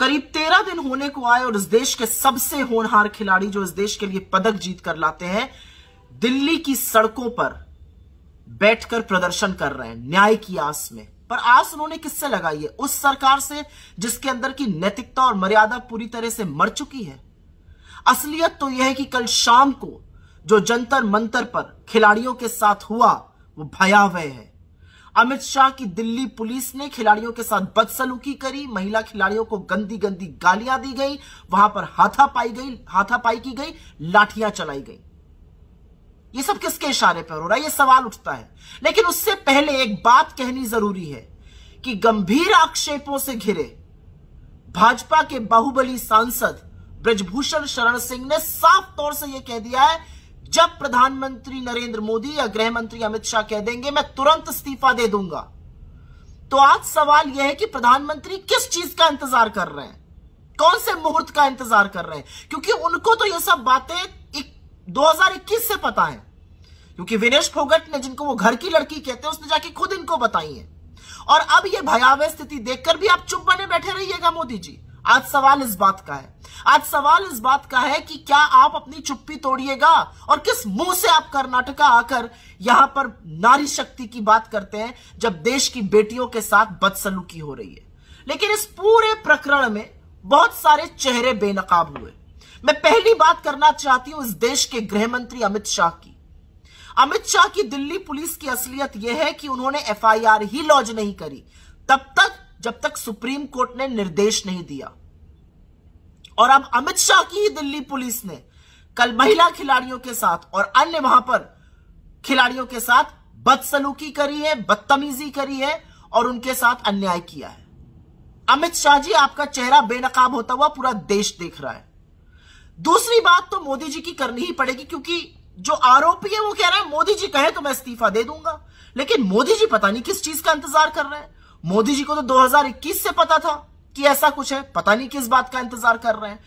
करीब तेरह दिन होने को आए और इस देश के सबसे होनहार खिलाड़ी जो इस देश के लिए पदक जीत कर लाते हैं दिल्ली की सड़कों पर बैठकर प्रदर्शन कर रहे हैं न्याय की आस में पर आस उन्होंने किससे लगाई है उस सरकार से जिसके अंदर की नैतिकता और मर्यादा पूरी तरह से मर चुकी है असलियत तो यह है कि कल शाम को जो जंतर मंतर पर खिलाड़ियों के साथ हुआ वो भयावह है अमित शाह की दिल्ली पुलिस ने खिलाड़ियों के साथ बदसलूकी करी महिला खिलाड़ियों को गंदी गंदी गालियां दी गई वहां पर हाथापाई गई हाथापाई की गई लाठियां चलाई गई ये सब किसके इशारे पर हो रहा है यह सवाल उठता है लेकिन उससे पहले एक बात कहनी जरूरी है कि गंभीर आक्षेपों से घिरे भाजपा के बाहुबली सांसद ब्रजभूषण शरण सिंह ने साफ तौर से यह कह दिया है जब प्रधानमंत्री नरेंद्र मोदी या गृह मंत्री अमित शाह कह देंगे मैं तुरंत इस्तीफा दे दूंगा तो आज सवाल यह है कि प्रधानमंत्री किस चीज का इंतजार कर रहे हैं कौन से मुहूर्त का इंतजार कर रहे हैं क्योंकि उनको तो यह सब बातें इक्कीस से पता है क्योंकि विनेश फोगट ने जिनको वो घर की लड़की कहते हैं उसने जाके खुद इनको बताई है और अब यह भयावह स्थिति देखकर भी आप चुप बने बैठे रहिएगा मोदी जी आज सवाल इस बात का है आज सवाल इस बात का है कि क्या आप अपनी चुप्पी तोड़िएगा और किस मुंह से आप कर्नाटका आकर यहां पर नारी शक्ति की बात करते हैं जब देश की बेटियों के साथ बदसलूकी हो रही है लेकिन इस पूरे प्रकरण में बहुत सारे चेहरे बेनकाब हुए मैं पहली बात करना चाहती हूं इस देश के गृह मंत्री अमित शाह की अमित शाह की दिल्ली पुलिस की असलियत यह है कि उन्होंने एफआईआर ही लॉन्च नहीं करी तब तक जब तक सुप्रीम कोर्ट ने निर्देश नहीं दिया और अब अमित शाह की दिल्ली पुलिस ने कल महिला खिलाड़ियों के साथ और अन्य वहां पर खिलाड़ियों के साथ बदसलूकी करी है बदतमीजी करी है और उनके साथ अन्याय किया है अमित शाह जी आपका चेहरा बेनकाब होता हुआ पूरा देश देख रहा है दूसरी बात तो मोदी जी की करनी ही पड़ेगी क्योंकि जो आरोपी है वो कह रहा है मोदी जी कहे तो मैं इस्तीफा दे दूंगा लेकिन मोदी जी पता नहीं किस चीज का इंतजार कर रहे हैं मोदी जी को तो 2021 से पता था कि ऐसा कुछ है पता नहीं किस बात का इंतजार कर रहे हैं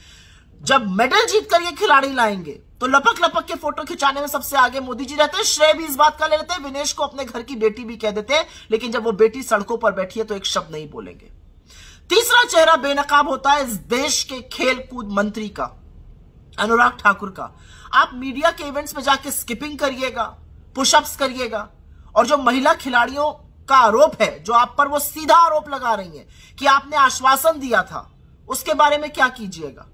जब मेडल जीत कर ये खिलाड़ी लाएंगे तो लपक लपक के फोटो खिंचाने में सबसे आगे मोदी जी रहते हैं श्रेय भी इस बात का ले लेते हैं विनेश को अपने घर की बेटी भी कह देते हैं लेकिन जब वो बेटी सड़कों पर बैठी है तो एक शब्द नहीं बोलेंगे तीसरा चेहरा बेनकाब होता है इस देश के खेल कूद मंत्री का अनुराग ठाकुर का आप मीडिया के इवेंट्स में जाके स्किपिंग करिएगा पुशअप्स करिएगा और जो महिला खिलाड़ियों का आरोप है जो आप पर वो सीधा आरोप लगा रही है कि आपने आश्वासन दिया था उसके बारे में क्या कीजिएगा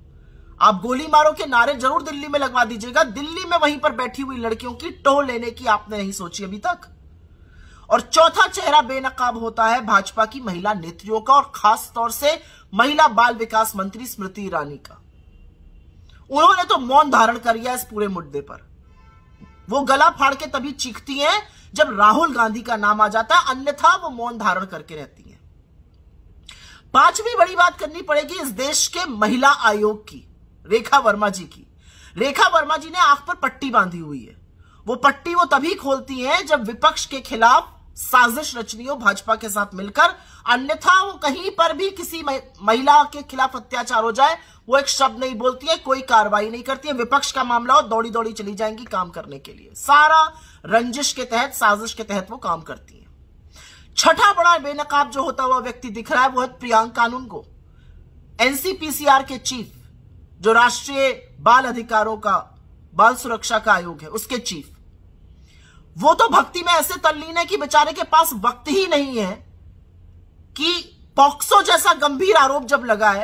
आप गोली मारो के नारे जरूर दिल्ली में लगवा दीजिएगा दिल्ली में वहीं पर बैठी हुई लड़कियों की टोह लेने की आपने नहीं सोची अभी तक और चौथा चेहरा बेनकाब होता है भाजपा की महिला नेत्रियों का और खास तौर से महिला बाल विकास मंत्री स्मृति ईरानी का उन्होंने तो मौन धारण कर लिया इस पूरे मुद्दे पर वो गला फाड़ के तभी चीखती हैं जब राहुल गांधी का नाम आ जाता है अन्यथा वो मौन धारण करके रहती हैं पांचवी बड़ी बात करनी पड़ेगी इस देश के महिला आयोग की रेखा वर्मा जी की रेखा वर्मा जी ने आंख पर पट्टी बांधी हुई है वो पट्टी वो तभी खोलती है जब विपक्ष के खिलाफ साजिश रचनी हो भाजपा के साथ मिलकर अन्यथा वो कहीं पर भी किसी महिला के खिलाफ अत्याचार हो जाए वो एक शब्द नहीं बोलती है कोई कार्रवाई नहीं करती है विपक्ष का मामला हो दौड़ी दौड़ी चली जाएंगी काम करने के लिए सारा रंजिश के तहत साजिश के तहत वो काम करती है छठा बड़ा बेनकाब जो होता हुआ व्यक्ति दिख रहा है वो है प्रियांक कानून को एनसीपीसीआर के चीफ जो राष्ट्रीय बाल अधिकारों का बाल सुरक्षा का आयोग है उसके चीफ वो तो भक्ति में ऐसे तल्लीन है कि बेचारे के पास वक्त ही नहीं है कि पॉक्सो जैसा गंभीर आरोप जब लगा है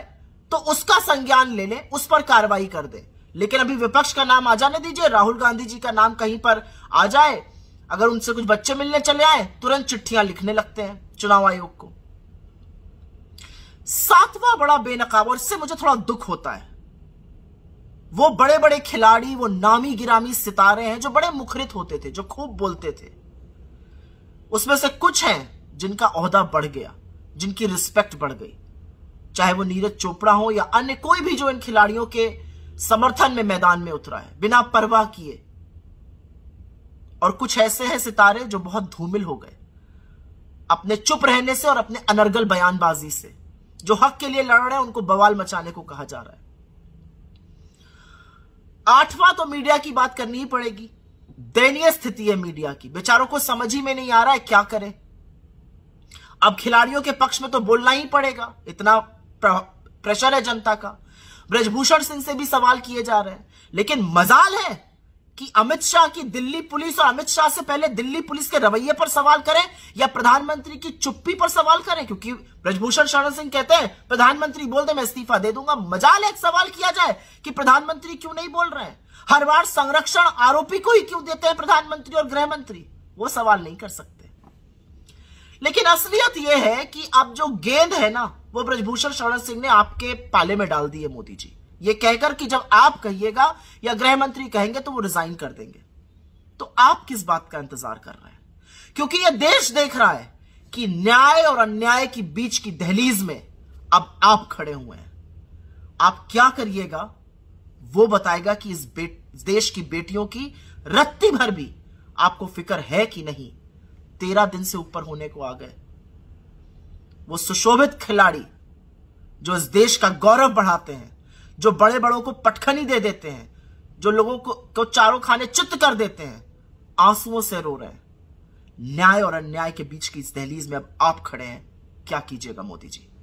तो उसका संज्ञान ले लें उस पर कार्रवाई कर दे लेकिन अभी विपक्ष का नाम आ जाने दीजिए राहुल गांधी जी का नाम कहीं पर आ जाए अगर उनसे कुछ बच्चे मिलने चले आए तुरंत चिट्ठियां लिखने लगते हैं चुनाव आयोग को सातवां बड़ा बेनकाब और इससे मुझे थोड़ा दुख होता है वो बड़े बड़े खिलाड़ी वो नामी गिरामी सितारे हैं जो बड़े मुखरित होते थे जो खूब बोलते थे उसमें से कुछ हैं जिनका अहदा बढ़ गया जिनकी रिस्पेक्ट बढ़ गई चाहे वो नीरज चोपड़ा हो या अन्य कोई भी जो इन खिलाड़ियों के समर्थन में मैदान में उतरा है बिना परवाह किए और कुछ ऐसे हैं सितारे जो बहुत धूमिल हो गए अपने चुप रहने से और अपने अनर्गल बयानबाजी से जो हक के लिए लड़ रहे हैं उनको बवाल मचाने को कहा जा रहा है आठवां तो मीडिया की बात करनी ही पड़ेगी दयनीय स्थिति है मीडिया की बेचारों को समझ ही में नहीं आ रहा है क्या करें अब खिलाड़ियों के पक्ष में तो बोलना ही पड़ेगा इतना प्रेशर है जनता का ब्रजभूषण सिंह से भी सवाल किए जा रहे हैं लेकिन मजाल है कि अमित शाह की दिल्ली पुलिस और अमित शाह से पहले दिल्ली पुलिस के रवैये पर सवाल करें या प्रधानमंत्री की चुप्पी पर सवाल करें क्योंकि ब्रजभूषण शरण सिंह कहते हैं प्रधानमंत्री बोल दे मैं इस्तीफा दे दूंगा मजाल एक सवाल किया जाए कि प्रधानमंत्री क्यों नहीं बोल रहे हैं हर बार संरक्षण आरोपी को ही क्यों देते हैं प्रधानमंत्री और गृह मंत्री वो सवाल नहीं कर सकते लेकिन असलियत यह है कि अब जो गेंद है ना वो ब्रजभूषण शरण सिंह ने आपके पाले में डाल दी है मोदी जी ये कहकर कि जब आप कहिएगा या गृह मंत्री कहेंगे तो वो रिजाइन कर देंगे तो आप किस बात का इंतजार कर रहे हैं क्योंकि यह देश देख रहा है कि न्याय और अन्याय के बीच की दहलीज में अब आप खड़े हुए हैं आप क्या करिएगा वो बताएगा कि इस देश की बेटियों की रत्ती भर भी आपको फिक्र है कि नहीं तेरह दिन से ऊपर होने को आ गए वो सुशोभित खिलाड़ी जो इस देश का गौरव बढ़ाते हैं जो बड़े बड़ों को पटखनी दे देते हैं जो लोगों को, को चारों खाने चित्त कर देते हैं आंसुओं से रो रहे हैं न्याय और अन्याय के बीच की इस दहलीज में अब आप खड़े हैं क्या कीजिएगा मोदी जी